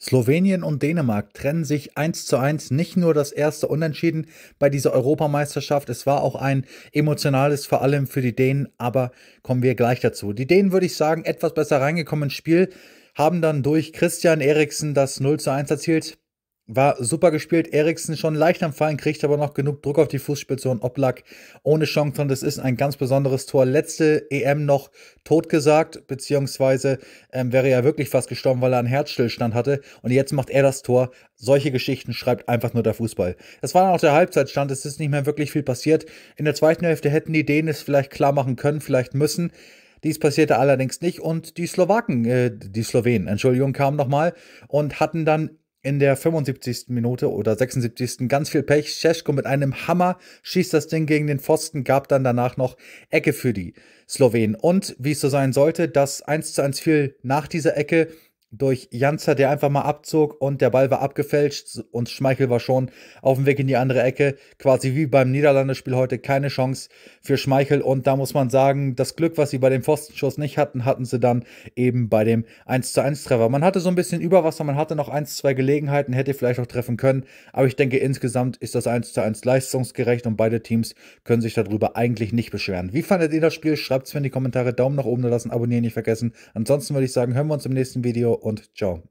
Slowenien und Dänemark trennen sich 1 zu 1 nicht nur das erste Unentschieden bei dieser Europameisterschaft, es war auch ein emotionales, vor allem für die Dänen, aber kommen wir gleich dazu. Die Dänen, würde ich sagen, etwas besser reingekommen ins Spiel, haben dann durch Christian Eriksen das 0 zu 1 erzielt. War super gespielt. Eriksen schon leicht am Fallen, kriegt aber noch genug Druck auf die Fußspitze und Oblak ohne Chance. Und das ist ein ganz besonderes Tor. Letzte EM noch totgesagt, beziehungsweise ähm, wäre er wirklich fast gestorben, weil er einen Herzstillstand hatte. Und jetzt macht er das Tor. Solche Geschichten schreibt einfach nur der Fußball. Das war dann auch der Halbzeitstand. Es ist nicht mehr wirklich viel passiert. In der zweiten Hälfte hätten die Dänen es vielleicht klar machen können, vielleicht müssen. Dies passierte allerdings nicht und die Slowaken, äh, die Slowenen, Entschuldigung, kamen nochmal und hatten dann in der 75. Minute oder 76. ganz viel Pech. Scheschko mit einem Hammer schießt das Ding gegen den Pfosten, gab dann danach noch Ecke für die Slowenen. Und wie es so sein sollte, das 1 zu 1 fiel nach dieser Ecke durch Janzer, der einfach mal abzog und der Ball war abgefälscht und Schmeichel war schon auf dem Weg in die andere Ecke. Quasi wie beim Niederlandespiel heute keine Chance für Schmeichel und da muss man sagen, das Glück, was sie bei dem Pfostenschuss nicht hatten, hatten sie dann eben bei dem 11 Treffer. Man hatte so ein bisschen Überwasser, man hatte noch 1, 2 Gelegenheiten, hätte vielleicht auch treffen können, aber ich denke insgesamt ist das 1:1 leistungsgerecht und beide Teams können sich darüber eigentlich nicht beschweren. Wie fandet ihr das Spiel? Schreibt es mir in die Kommentare, Daumen nach oben da lassen, abonnieren nicht vergessen. Ansonsten würde ich sagen, hören wir uns im nächsten Video und ciao.